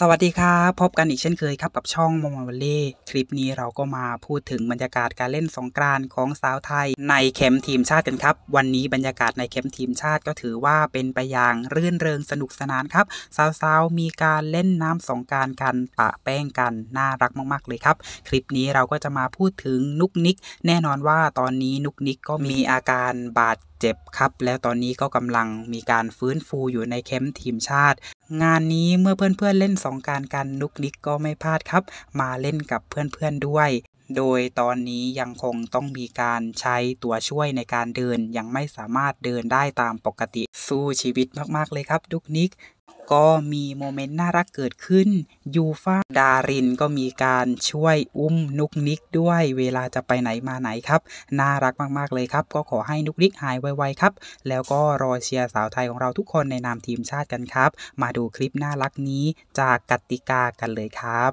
สวัสดีครับพบกันอีกเช่นเคยครับกับช่องมอมวัลเล่คลิปนี้เราก็มาพูดถึงบรรยากาศการเล่นสงกรานต์ของสาวไทยในเข็มทีมชาติกันครับวันนี้บรรยากาศในเข็มทีมชาติ ก็ถือว่าเป็นไปอย่างรื่นเริงสนุกสนานครับสาวๆมีการเล่นน้ำสงการกันปะแป้งกันน่ารักมากๆเลยครับคลิปนี้เราก็จะมาพูดถึงนุกนิก แน่นอนว่าตอนนี้นุกนิกก็มีอาการบาดเจ็บครับแล้วตอนนี้ก็กำลังมีการฟื้นฟูอยู่ในเข้มทีมชาติ งานนี้เมื่อเพื่อนๆเเล่นสองการกัน นุกนิกก็ไม่พลาดครับ มาเล่นกับเพื่อนๆด้วยโดยตอนนี้ยังคงต้องมีการใช้ตัวช่วยในการเดินยังไม่สามารถเดินได้ตามปกติสู้ชีวิตมาก ๆเลยครับดุกนิกก็มีโมเมนต์น่ารักเกิดขึ้นยูฟ่าดารินก็มีการช่วยอุ้มนุกนิกด้วยเวลาจะไปไหนมาไหนครับ น่ารักมากๆเลยครับ ก็ขอให้นุกนิกหายไวๆครับ แล้วก็รอเชียร์สาวไทยของเราทุกคนในนามทีมชาติกันครับ มาดูคลิปน่ารักนี้จากกติกากันเลยครับ